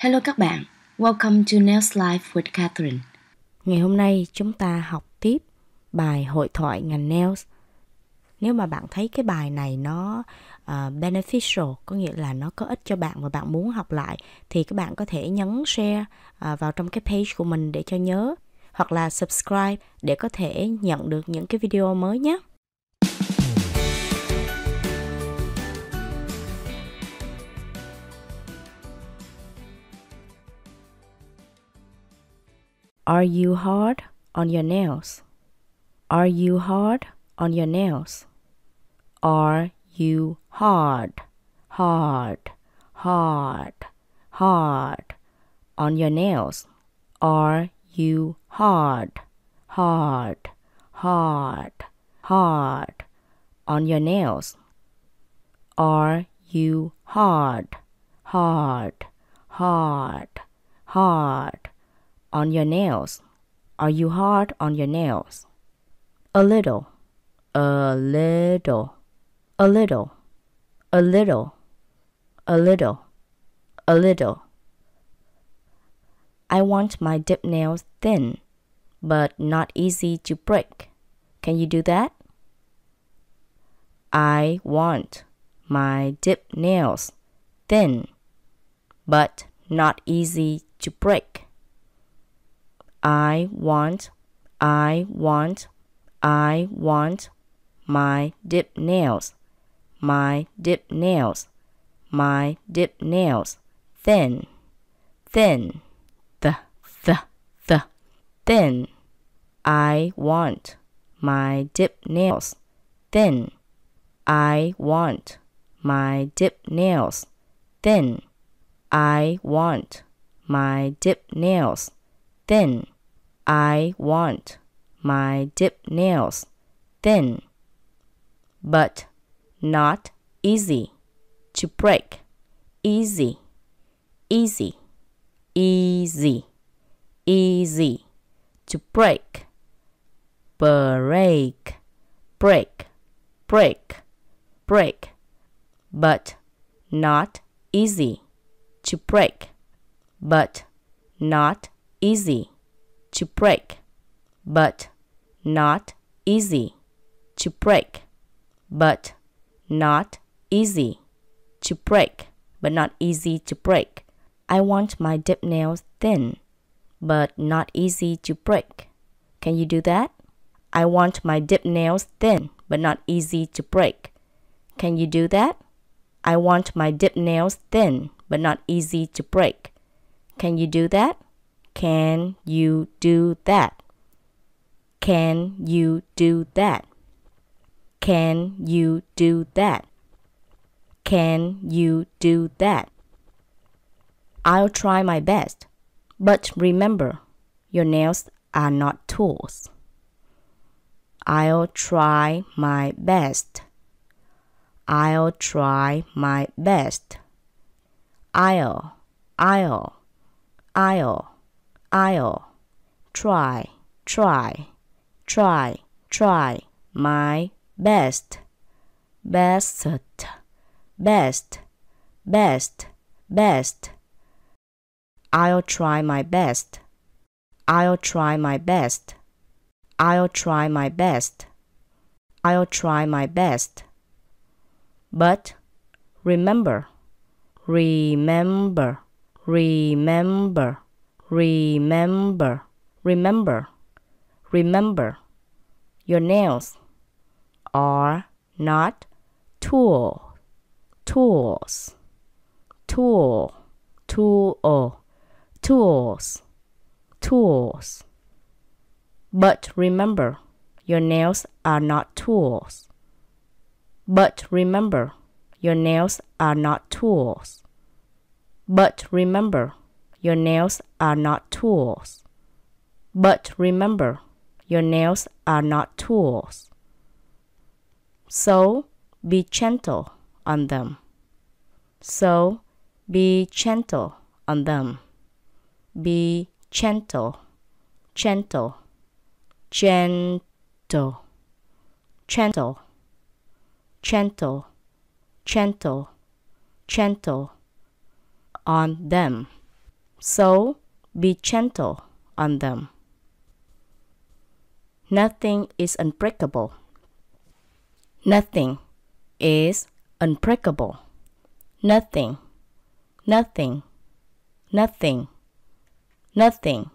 Hello các bạn, welcome to Nails Life with Catherine. Ngày hôm nay chúng ta học tiếp bài hội thoại ngành nails. Nếu mà bạn thấy cái bài này nó uh, beneficial, có nghĩa là nó có ích cho bạn và bạn muốn học lại thì các bạn có thể nhấn share uh, vào trong cái page của mình để cho nhớ hoặc là subscribe để có thể nhận được những cái video mới nhé. Are you hard on your nails? Are you hard on your nails? Are you hard, hard, hard, hard on your nails? Are you hard, hard, hard, hard on your nails? Are you hard, hard, hard, hard on your nails? Are you hard on your nails? A little, a little, a little, a little, a little, a little. I want my dip nails thin, but not easy to break. Can you do that? I want my dip nails thin, but not easy to break. I want, I want, I want my dip nails, my dip nails, my dip nails, thin, thin, the, the, the, thin. I want my dip nails, thin. I want my dip nails, thin. I want my dip nails, then I want my dip nails thin, but not easy to break. Easy, easy, easy, easy to break. Break, break, break, break, but not easy to break, but not easy to break, but not easy to break, but not easy to break, but not easy to break. I want my dip nails thin, but not easy to break. Can you do that? I want my dip nails thin, but not easy to break. Can you do that? I want my dip nails thin, but not easy to break. Can you do that? Can you do that? Can you do that? Can you do that? Can you do that? I'll try my best. But remember, your nails are not tools. I'll try my best. I'll try my best. I'll, I'll, I'll. I'll try, try, try, try my best, best, best, best, best. I'll try my best. I'll try my best. I'll try my best. I'll try my best. But remember, remember, remember remember, remember, remember. Your nails are not tool, tools, tool, tool, tools, tools. But remember, your nails are not tools. But remember, your nails are not tools. But remember, your nails are not tools. But remember, your nails are not tools. So be gentle on them. So be gentle on them. Be gentle, gentle, gentle, gentle, gentle, gentle, gentle on them. So be gentle on them. Nothing is unbreakable. Nothing is unbreakable. Nothing, nothing, nothing, nothing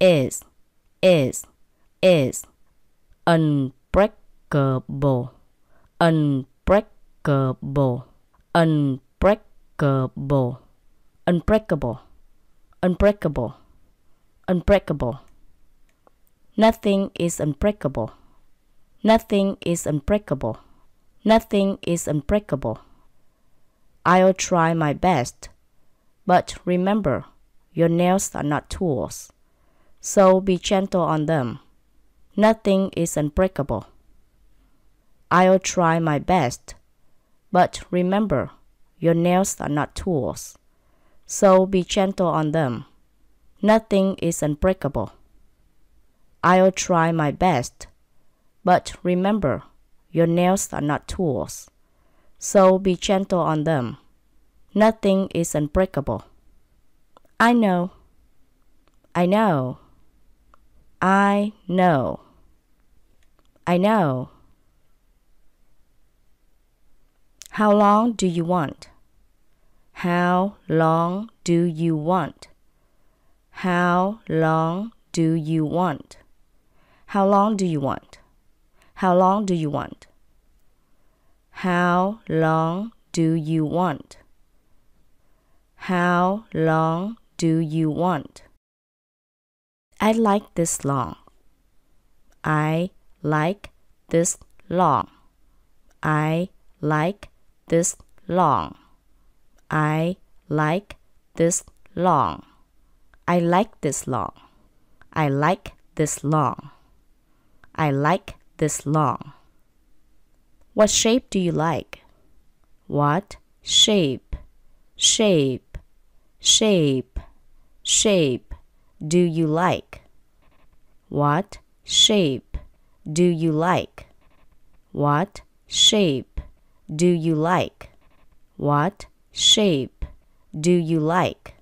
is, is, is unbreakable, unbreakable, unbreakable, unbreakable unbreakable, unbreakable. Nothing is unbreakable. Nothing is unbreakable. Nothing is unbreakable. I'll try my best. But remember, your nails are not tools. So be gentle on them. Nothing is unbreakable. I'll try my best. But remember, your nails are not tools so be gentle on them. Nothing is unbreakable. I'll try my best, but remember, your nails are not tools, so be gentle on them. Nothing is unbreakable. I know. I know. I know. I know. How long do you want? How long do you want? How long do you want? How long do you want? How long do you want? How long do you want? How long do you want? I like this long. I like this long. I like this long. I like this long. I like this long. I like this long. I like this long. What shape do you like? What shape, shape, shape, shape do you like? What shape do you like? What shape do you like? What shape do you like?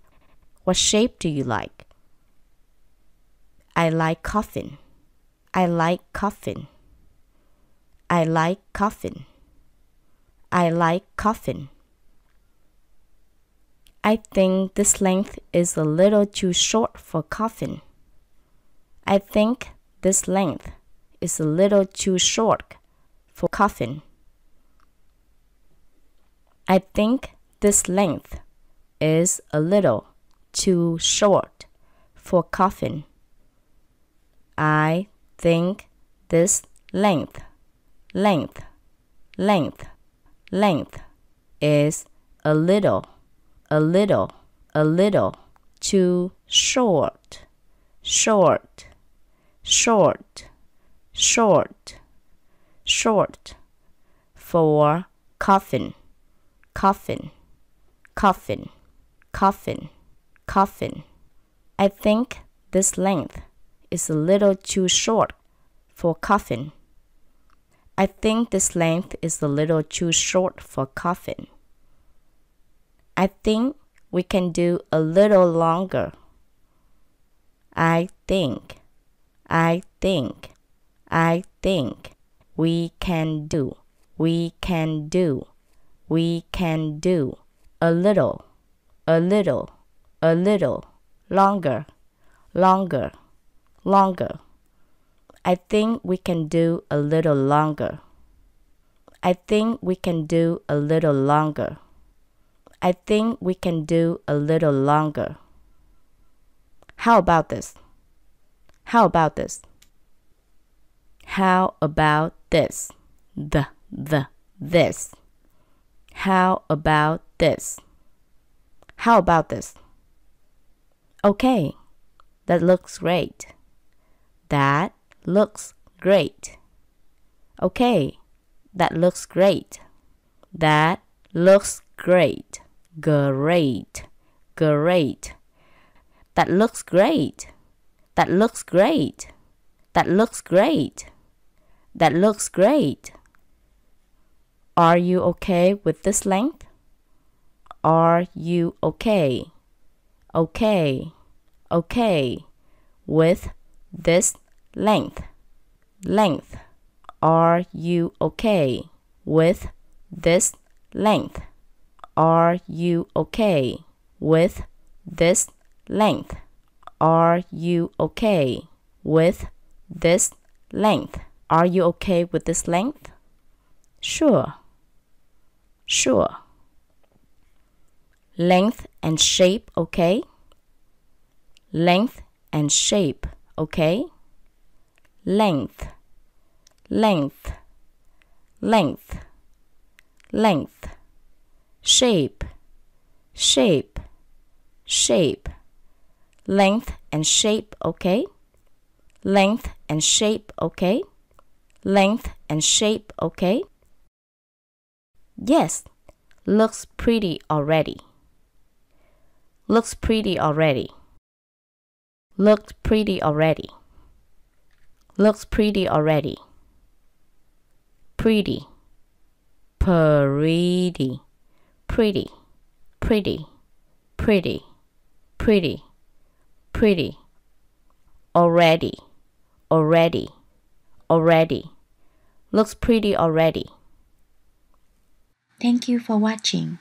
What shape do you like? I like coffin. I like coffin. I like coffin. I like coffin. I think this length is a little too short for coffin. I think this length is a little too short for coffin. I think this length is a little too short for coffin. I think this length, length, length, length is a little, a little, a little too short, short, short, short, short for coffin, coffin coffin, coffin, coffin. I think this length is a little too short for coffin. I think this length is a little too short for coffin. I think we can do a little longer. I think, I think, I think we can do, we can do, we can do a little, a little, a little, longer, longer, longer. I think we can do a little longer. I think we can do a little longer. I think we can do a little longer. How about this? How about this? How about this? The, the, this. How about this? How about this? Okay, that looks great. That looks great. Okay, that looks great. That looks great. Great. Great. That looks great. That looks great. That looks great. That looks great. Are you okay with this length? Are you okay? Okay, okay, with this length, length. Are you okay with this length? Are you okay with this length? Are you okay with this length? Are you okay with this length? Sure. Sure length and shape, okay? Length and shape, okay? Length, length, length, length, shape, shape, shape, length and shape, okay? Length and shape, okay? Length and shape, okay? Yes, looks pretty already. Looks pretty already. Looks pretty already. Looks pretty already. Pretty. Pretty. Pretty. Pretty. Pretty. Pretty. Pretty. Already. Already. Already. Looks pretty already. Thank you for watching.